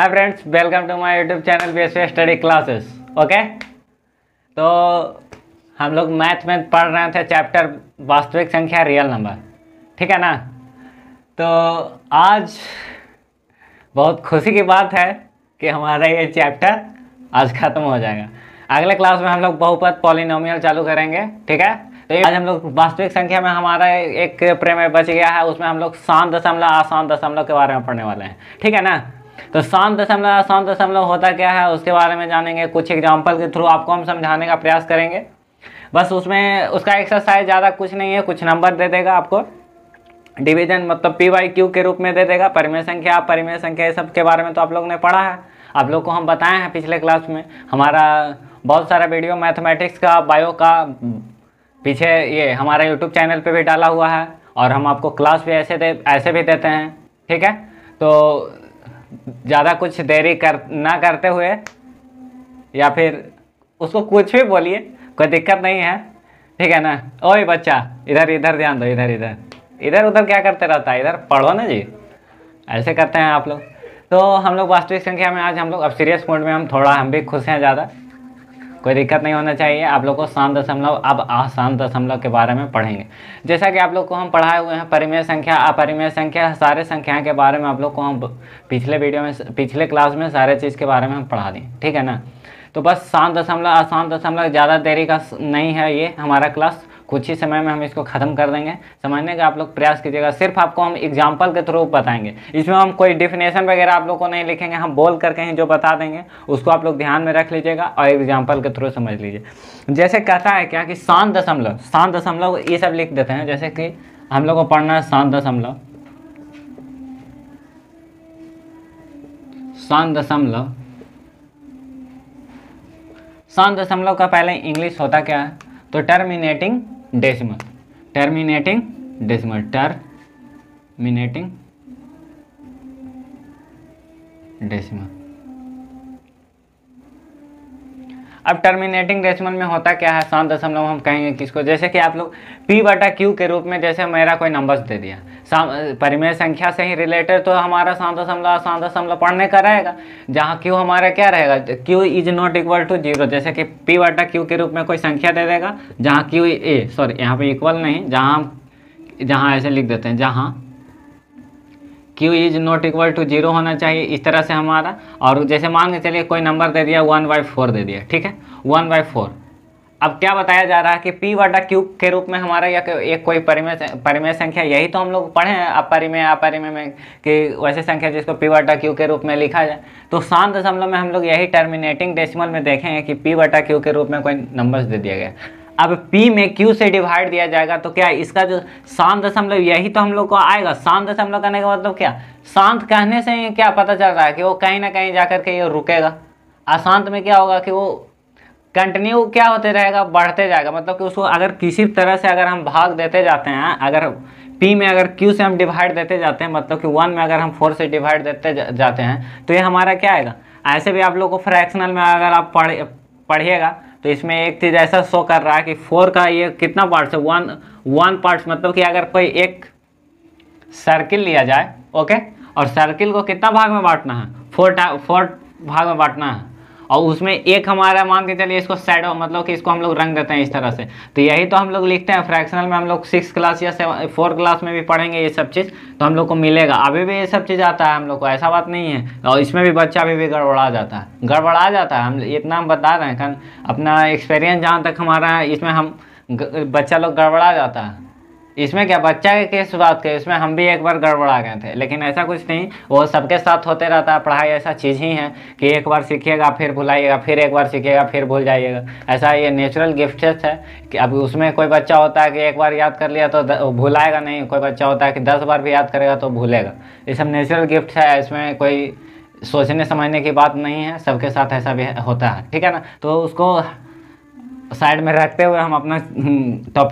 hi friends welcome to my YouTube channel B S study classes okay तो हम लोग math में पढ़ रहे थे चैप्टर वास्तविक संख्या रियल नंबर ठीक है ना तो आज बहुत खुशी की बात है कि हमारा ये चैप्टर आज ख़त्म हो जाएगा अगले क्लास में हम लोग बहुपद पॉलिनोमियल चालू करेंगे ठीक है तो आज हम लोग वास्तविक संख्या में हमारा एक प्रेमय बच गया है उसमें हम लोग शान दशमलव आसान दशमलव के बारे में पढ़ने वाले हैं ठीक है ना तो शांत दशमलव साम दशमलव होता क्या है उसके बारे में जानेंगे कुछ एग्जाम्पल के थ्रू आपको हम समझाने का प्रयास करेंगे बस उसमें उसका एक्सरसाइज ज़्यादा कुछ नहीं है कुछ नंबर दे देगा आपको डिवीजन मतलब पी वाई क्यू के रूप में दे देगा परिमेय संख्या परिमेय संख्या ये सब के बारे में तो आप लोग ने पढ़ा है आप लोग को हम बताए हैं पिछले क्लास में हमारा बहुत सारा वीडियो मैथमेटिक्स का बायो का पीछे ये हमारा यूट्यूब चैनल पे भी डाला हुआ है और हम आपको क्लास भी ऐसे दे ऐसे भी देते हैं ठीक है तो ज़्यादा कुछ देरी कर ना करते हुए या फिर उसको कुछ भी बोलिए कोई दिक्कत नहीं है ठीक है ना ओए बच्चा इधर इधर ध्यान दो इधर इधर इधर उधर क्या करते रहता है इधर पढ़ो ना जी ऐसे करते हैं आप लोग तो हम लोग वास्तविक संख्या में आज हम लोग अब सीरियस मोड में हम थोड़ा हम भी खुश हैं ज़्यादा कोई दिक्कत नहीं होना चाहिए आप लोग को शांत दशमलव अब आसान दशमलव के बारे में पढ़ेंगे जैसा कि आप लोग को हम पढ़ाए हुए हैं परिमेय संख्या अपरिमेय संख्या सारे संख्याएं के बारे में आप लोग को हम पिछले वीडियो में पिछले क्लास में सारे चीज़ के बारे में हम पढ़ा दें ठीक है ना तो बस शांत दशमलव आसान दशमलव ज़्यादा देरी का नहीं है ये हमारा क्लास कुछ ही समय में हम इसको ख़त्म कर देंगे समझने का आप लोग प्रयास कीजिएगा सिर्फ आपको हम एग्जाम्पल के थ्रू बताएंगे इसमें हम कोई डिफिनेशन वगैरह आप लोग को नहीं लिखेंगे हम बोल करके ही जो बता देंगे उसको आप लोग ध्यान में रख लीजिएगा और एग्जाम्पल के थ्रू समझ लीजिए जैसे कहता है क्या कि शांत दशमलव शांत दशमलव ये सब लिख देते हैं जैसे कि हम लोग को पढ़ना है शांत दशमलव शान दशमलव शांत दशमलव का पहले इंग्लिश होता क्या है तो terminating decimal terminating decimal terminating decimal अब टर्मिनेटिंग डेसिमल में होता क्या है सात दशमलव हम कहेंगे किसको जैसे कि आप लोग पी बटा क्यू के रूप में जैसे मेरा कोई नंबर्स दे दिया परिमेय संख्या से ही रिलेटेड तो हमारा सात दशमलव सात दशमलव पढ़ने का रहेगा जहाँ क्यू हमारा क्या रहेगा Q is not equal to zero जैसे कि पी वटा क्यू के रूप में कोई संख्या दे देगा जहाँ क्यू ए सॉरी यहाँ पे इक्वल नहीं जहाँ जहाँ ऐसे लिख देते हैं जहाँ Q is not equal to zero होना चाहिए इस तरह से हमारा और जैसे मान के चलिए कोई नंबर दे दिया वन बाई फोर दे दिया ठीक है वन बाई फोर अब क्या बताया जा रहा है कि पी वाटा क्यूब के रूप में हमारा या एक कोई परिमेय परिमेय संख्या यही तो हम लोग पढ़े हैं अपरिमेय अपरिमेय में कि वैसे संख्या जिसको पी वाटा क्यू के रूप में लिखा जाए तो शांत दशमलव में हम लोग यही टर्मिनेटिंग डेसिमल में देखेंगे कि पी वाटा क्यू के रूप में कोई नंबर्स दे दिया गया अब P में Q से डिवाइड दिया जाएगा तो क्या इसका जो शांत दशमलव यही तो हम लोग को आएगा शांत दशमलव कहने का मतलब तो क्या शांत कहने से क्या पता चल रहा है कि वो कहीं ना कहीं जा के ये रुकेगा अशांत में क्या होगा कि वो कंटिन्यू क्या होते रहेगा बढ़ते जाएगा मतलब कि उसको अगर किसी तरह से अगर हम भाग देते जाते हैं अगर पी में अगर क्यू से हम डिवाइड देते जाते हैं मतलब कि वन में अगर हम फोर से डिवाइड देते जा, जाते हैं तो ये हमारा क्या आएगा ऐसे भी आप लोग को फ्रैक्शनल में अगर आप पढ़ पढ़िएगा तो इसमें एक चीज़ ऐसा शो कर रहा है कि फोर का ये कितना पार्ट्स है वन वन पार्ट्स मतलब कि अगर कोई एक सर्किल लिया जाए ओके और सर्किल को कितना भाग में बांटना है फोर फोर भाग में बांटना है और उसमें एक हमारा मान के चलिए इसको साइड मतलब कि इसको हम लोग रंग देते हैं इस तरह से तो यही तो हम लोग लिखते हैं फ्रैक्शनल में हम लोग सिक्स क्लास या सेवन फोर क्लास में भी पढ़ेंगे ये सब चीज़ तो हम लोग को मिलेगा अभी भी ये सब चीज़ आता है हम लोग को ऐसा बात नहीं है और इसमें भी बच्चा अभी भी गड़बड़ा जाता है गड़बड़ा जाता है हम इतना हम बता रहे हैं अपना एक्सपीरियंस जहाँ तक हमारा है इसमें हम बच्चा लोग गड़बड़ा जाता है इसमें क्या बच्चा के केस बात करें इसमें हम भी एक बार गड़बड़ा गए थे लेकिन ऐसा कुछ नहीं वो सबके साथ होते रहता है पढ़ाई ऐसा चीज़ ही है कि एक बार सीखिएगा फिर भुलाइएगा फिर एक बार सीखिएगा फिर भूल जाइएगा ऐसा ये नेचुरल गिफ्ट है कि अब उसमें कोई बच्चा होता है कि एक बार याद कर लिया तो भुलाएगा नहीं कोई बच्चा होता है कि दस बार भी याद करेगा तो भूलेगा ये सब नेचुरल गिफ्ट है इसमें कोई सोचने समझने की बात नहीं है सबके साथ ऐसा भी होता है ठीक है ना तो उसको साइड में रखते हुए हम अपना टॉपिक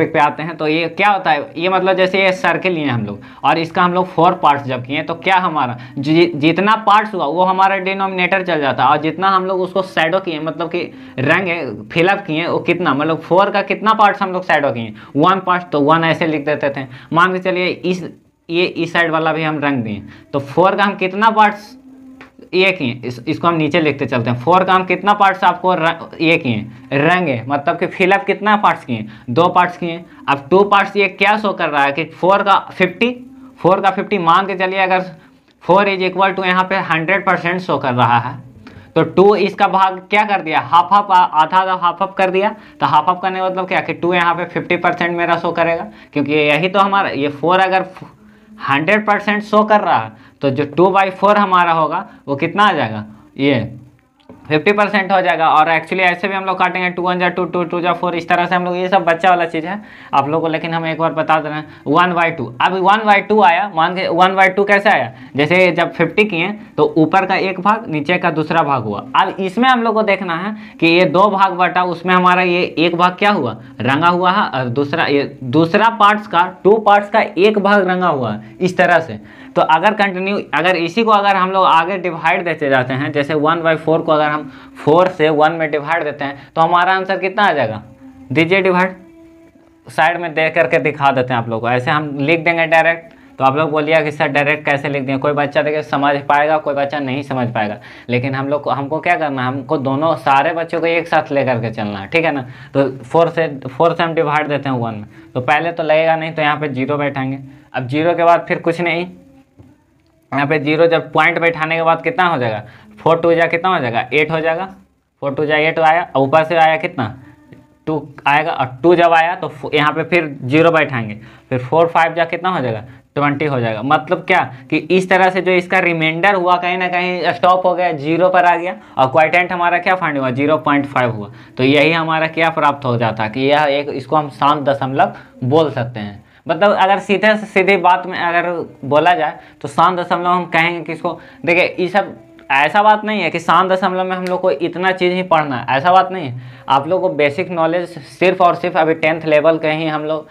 हम्म, पे आते हैं तो ये क्या होता है ये मतलब जैसे ये सर्किल लिए हम लोग और इसका हम लोग फोर पार्ट्स जब किए तो क्या हमारा जि, जितना पार्ट्स हुआ वो हमारा डिनोमिनेटर चल जाता है और जितना हम लोग उसको सैडो किए मतलब कि रंग है फिलअप किए वो कितना मतलब फोर का कितना पार्ट्स हम लोग सैडो किए वन पार्ट तो वन ऐसे लिख देते थे मान के चलिए इस ये इस साइड वाला भी हम रंग दिए तो फोर का हम कितना पार्ट्स एक ही इस, इसको हम नीचे लिखते चलते हैं फोर का हम कितना पार्ट्स आपको ये किए है मतलब कि फिलअप कितना पार्ट्स किए दो पार्ट्स किए अब टू पार्ट्स ये क्या शो कर रहा है कि फोर का फिफ्टी फोर का फिफ्टी मान के चलिए अगर फोर इज इक्वल टू यहाँ पे हंड्रेड परसेंट शो कर रहा है तो टू इसका भाग क्या कर दिया हाफ हाफ आधा आधा हाफ अप कर दिया तो हाफ अप करने का मतलब क्या कि टू यहाँ पे फिफ्टी परसेंट मेरा शो करेगा क्योंकि यही तो हमारा ये फोर अगर हंड्रेड परसेंट शो कर रहा है तो जो टू बाई फोर हमारा होगा वो कितना आ जाएगा ये फिफ्टी परसेंट हो जाएगा और एक्चुअली ऐसे भी हम लोग काटेंगे टू वन जा टू टू टू जा फोर इस तरह से हम लोग ये सब बच्चा वाला चीज़ है आप लोगों को लेकिन हम एक बार बता दे रहे हैं वन बाई टू अब वन बाई टू आया वन के वन बाई टू कैसे आया जैसे जब फिफ्टी किए तो ऊपर का एक भाग नीचे का दूसरा भाग हुआ अब इसमें हम लोग को देखना है कि ये दो भाग बटा उसमें हमारा ये एक भाग क्या हुआ रंगा हुआ है और दूसरा ये दूसरा पार्ट्स का टू पार्ट्स का एक भाग रंगा हुआ है इस तरह से तो अगर कंटिन्यू अगर इसी को अगर हम लोग आगे डिवाइड देते जाते हैं जैसे वन बाई फोर को अगर हम फोर से वन में डिवाइड देते हैं तो हमारा आंसर कितना आ जाएगा दीजिए डिवाइड साइड में दे करके दिखा देते हैं आप लोग को ऐसे हम लिख देंगे डायरेक्ट तो आप लोग बोलिएगा कि सर डायरेक्ट कैसे लिख दें कोई बच्चा देखिए समझ पाएगा कोई बच्चा नहीं समझ पाएगा लेकिन हम लोग को हमको क्या करना है हमको दोनों सारे बच्चों को एक साथ ले करके चलना है ठीक है ना तो फोर से फोर से हम डिवाइड देते हैं वन में तो पहले तो लगेगा नहीं तो यहाँ पर जीरो बैठाएंगे अब जीरो के बाद फिर कुछ नहीं यहाँ पे जीरो जब पॉइंट बैठाने के बाद कितना हो जाएगा फोर टू जा कितना हो जाएगा एट हो जाएगा फोर टू जा एट आया और ऊपर से आया कितना टू आएगा और टू जब आया तो यहाँ पे फिर जीरो बैठाएंगे फिर फोर फाइव जा कितना हो जाएगा ट्वेंटी हो जाएगा मतलब क्या कि इस तरह से जो इसका रिमाइंडर हुआ कहीं ना कहीं स्टॉप हो गया जीरो पर आ गया और क्वाइटेंट हमारा क्या फाइंड हुआ जीरो पॉइंट फाइव हुआ तो यही हमारा क्या प्राप्त हो जाता कि यह एक इसको हम सात दशमलव बोल सकते हैं मतलब अगर सीधे से सीधे बात में अगर बोला जाए तो शान दशमलव हम कहेंगे किसको देखिए ये सब ऐसा बात नहीं है कि शान दशमलव में हम लोग को इतना चीज़ ही पढ़ना है ऐसा बात नहीं है आप लोग को बेसिक नॉलेज सिर्फ और सिर्फ अभी टेंथ लेवल के ही हम लोग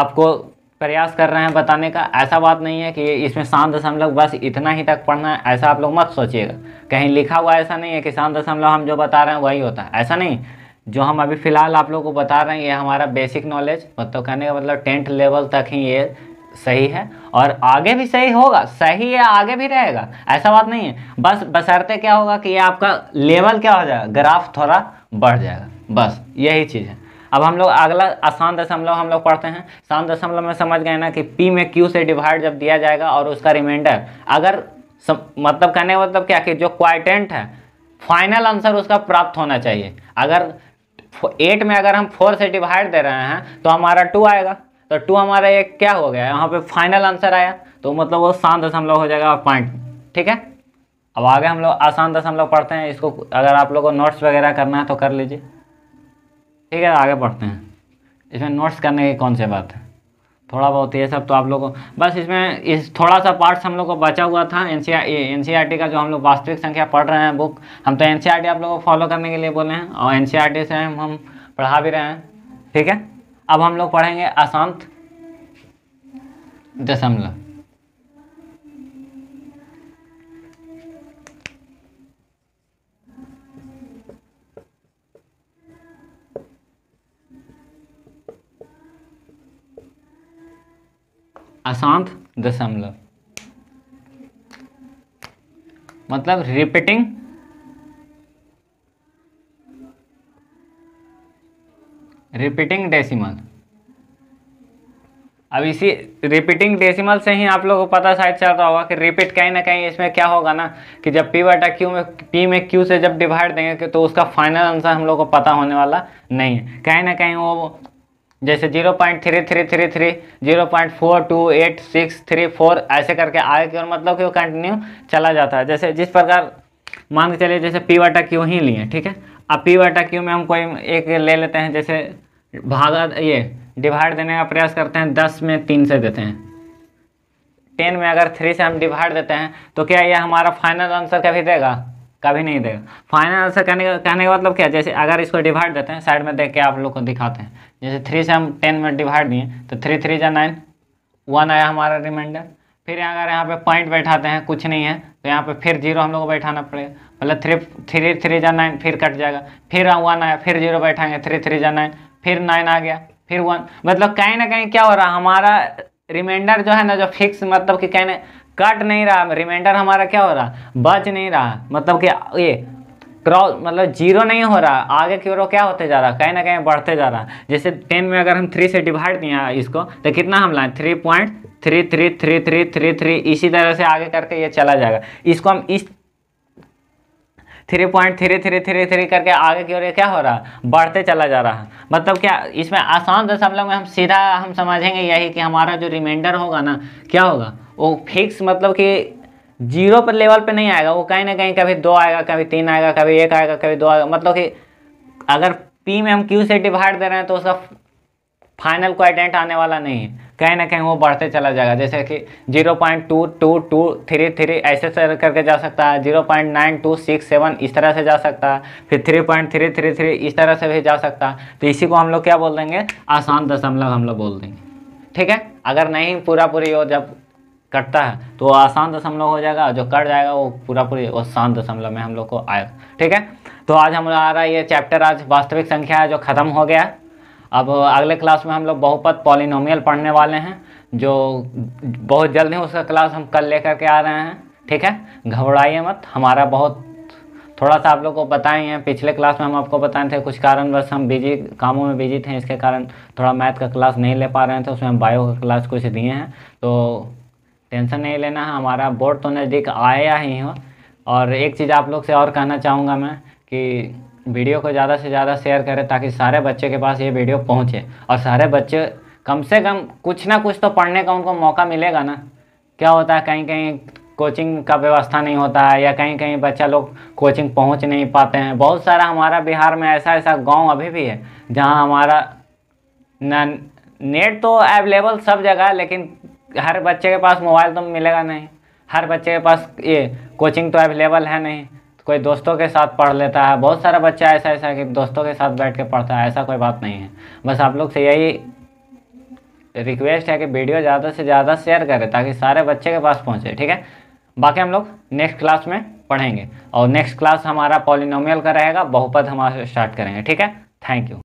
आपको प्रयास कर रहे हैं बताने का ऐसा बात नहीं है कि इसमें शान दशमलव बस इतना ही तक पढ़ना है ऐसा आप लोग मत सोचिएगा कहीं लिखा हुआ ऐसा नहीं है कि शान दशमलव हम जो बता रहे हैं वही होता है ऐसा नहीं जो हम अभी फ़िलहाल आप लोगों को बता रहे हैं ये हमारा बेसिक नॉलेज मतलब कहने का मतलब टेंथ लेवल तक ही ये सही है और आगे भी सही होगा सही है आगे भी रहेगा ऐसा बात नहीं है बस बसरते क्या होगा कि ये आपका लेवल क्या हो जाएगा ग्राफ थोड़ा बढ़ जाएगा बस यही चीज़ है अब हम लोग अगला आसान दशमलव हम लोग पढ़ते हैं आसान दशमलव में समझ गए ना कि पी में क्यू से डिवाइड जब दिया जाएगा और उसका रिमाइंडर अगर सम, मतलब कहने का मतलब क्या कि जो क्वाइटेंट है फाइनल आंसर उसका प्राप्त होना चाहिए अगर एट में अगर हम फोर से डिवाइड दे रहे हैं तो हमारा टू आएगा तो टू हमारा ये क्या हो गया यहाँ पे फाइनल आंसर आया तो मतलब वो शांत दशमलव हो जाएगा पॉइंट ठीक है अब आगे हम लोग आसान दशमलव पढ़ते हैं इसको अगर आप लोगों को नोट्स वगैरह करना है तो कर लीजिए ठीक है आगे पढ़ते हैं इसमें नोट्स करने की कौन सी बात है थोड़ा बहुत ये सब तो आप लोगों बस इसमें इस थोड़ा सा पार्ट्स हम लोग को बचा हुआ था एन सी e e का जो हम लोग वास्तविक संख्या पढ़ रहे हैं बुक हम तो एन e आप लोगों को फॉलो करने के लिए बोले हैं और एन से हम हम पढ़ा भी रहे हैं ठीक है अब हम लोग पढ़ेंगे अशांत दशमलव अशांत दशमलव मतलब रिपीटिंग रिपीटिंग डेसिमल अब इसी रिपीटिंग डेसिमल से ही आप लोगों को पता शायद चल रहा होगा कि रिपीट कहीं ना कहीं इसमें क्या होगा ना कि जब पी बटा क्यू में पी में क्यू से जब डिवाइड देंगे तो उसका फाइनल आंसर हम लोग को पता होने वाला नहीं है कहीं ना कहीं वो जैसे zero point three three three three zero point four two eight six three four ऐसे करके आगे की ओर मतलब कि वो कंटिन्यू चला जाता है जैसे जिस प्रकार मान के चलिए जैसे पी वाटा क्यू ही लिए ठीक है अब पी वाटा क्यू में हम कोई एक ले लेते हैं जैसे भागा ये डिवाइड देने का प्रयास करते हैं दस में तीन से देते हैं टेन में अगर थ्री से हम डिवाइड देते हैं तो क्या यह हमारा फाइनल आंसर कभी देगा कभी नहीं देगा फाइनल आंसर कहने का कहने का मतलब क्या जैसे अगर इसको डिवाइड देते हैं साइड में देख के आप लोग को दिखाते हैं जैसे थ्री से हम टेन में डिवाइड दिए तो थ्री थ्री या नाइन वन आया हमारा रिमाइंडर फिर अगर यहाँ पे पॉइंट बैठाते हैं कुछ नहीं है तो यहाँ पे फिर जीरो हम लोग को बैठाना पड़ेगा मतलब थ्री थ्री थ्री या नाइन फिर कट जाएगा फिर वन आया फिर जीरो बैठाएंगे थ्री थ्री या नाइन फिर नाइन आ गया फिर वन मतलब कहीं ना कहीं क्या हो रहा हमारा रिमाइंडर जो है ना जो फिक्स मतलब कि कहने कट नहीं रहा रिमाइंडर हमारा क्या हो रहा बच नहीं रहा मतलब कि ये क्रॉस मतलब जीरो नहीं हो रहा आगे की ओर क्या होते जा रहा है कहीं ना कहीं बढ़ते जा रहा है जैसे टेन में अगर हम थ्री से डिवाइड दिए इसको तो कितना हम लाएँ three point three three three three three three इसी तरह से आगे करके ये चला जाएगा इसको हम इस three point three three three three करके आगे की ओर क्या हो रहा है बढ़ते चला जा रहा है मतलब क्या इसमें आसान दशमलव में हम सीधा हम समझेंगे यही कि हमारा जो रिमाइंडर होगा ना क्या होगा वो फिक्स मतलब कि जीरो पर लेवल पे नहीं आएगा वो कहीं ना कहीं कभी दो आएगा कभी तीन आएगा कभी एक आएगा कभी दो आएगा मतलब कि अगर पी में हम क्यू से डिवाइड दे रहे हैं तो उसका फाइनल क्वाड्रेंट आने वाला नहीं है कहीं ना कहीं वो बढ़ते चला जाएगा जैसे कि zero point two two two three three ऐसे से करके जा सकता है zero point nine two six seven इस तरह से जा सकता है फिर three point three three three इस तरह से भी जा सकता है तो इसी को हम लोग क्या बोल देंगे आसान दशमलव हम लोग बोल देंगे ठीक है अगर नहीं पूरा पूरी हो जब कटता है तो आसान दशमलव हो जाएगा जो कट जाएगा वो पूरा पूरी आसान शांत दशमलव में हम लोग को आएगा ठीक है तो आज हम आ रहा है ये चैप्टर आज वास्तविक संख्या है जो ख़त्म हो गया अब अगले क्लास में हम लोग बहुपद पॉलिनोमियल पढ़ने वाले हैं जो बहुत जल्द ही उसका क्लास हम कल लेकर के आ रहे हैं ठीक है घबराइए मत हमारा बहुत थोड़ा सा आप लोग को बताए हैं पिछले क्लास में हम आपको बताए थे कुछ कारणवश हम बिजी कामों में बिजी थे इसके कारण थोड़ा मैथ का क्लास नहीं ले पा रहे थे उसमें हम बायो का क्लास कुछ दिए हैं तो टेंशन नहीं लेना है हमारा बोर्ड तो नज़दीक आया ही हो और एक चीज़ आप लोग से और कहना चाहूँगा मैं कि वीडियो को ज़्यादा से ज़्यादा शेयर करें ताकि सारे बच्चे के पास ये वीडियो पहुँचे और सारे बच्चे कम से कम कुछ ना कुछ तो पढ़ने का उनको मौका मिलेगा ना क्या होता है कहीं कहीं कोचिंग का व्यवस्था नहीं होता है या कहीं कहीं बच्चा लोग कोचिंग पहुंच नहीं पाते हैं बहुत सारा हमारा बिहार में ऐसा ऐसा गांव अभी भी है जहां हमारा ना नेट तो अवेलेबल सब जगह लेकिन हर बच्चे के पास मोबाइल तो मिलेगा नहीं हर बच्चे के पास ये कोचिंग तो अवेलेबल है नहीं कोई दोस्तों के साथ पढ़ लेता है बहुत सारा बच्चा ऐसा ऐसा है कि दोस्तों के साथ बैठ के पढ़ता है ऐसा कोई बात नहीं है बस आप लोग से यही रिक्वेस्ट है कि वीडियो ज़्यादा से ज़्यादा शेयर करें ताकि सारे बच्चे के पास पहुँचे ठीक है बाकी हम लोग नेक्स्ट क्लास में पढ़ेंगे और नेक्स्ट क्लास हमारा पॉलिनोमियल का रहेगा बहुपद हम स्टार्ट करेंगे ठीक है थैंक यू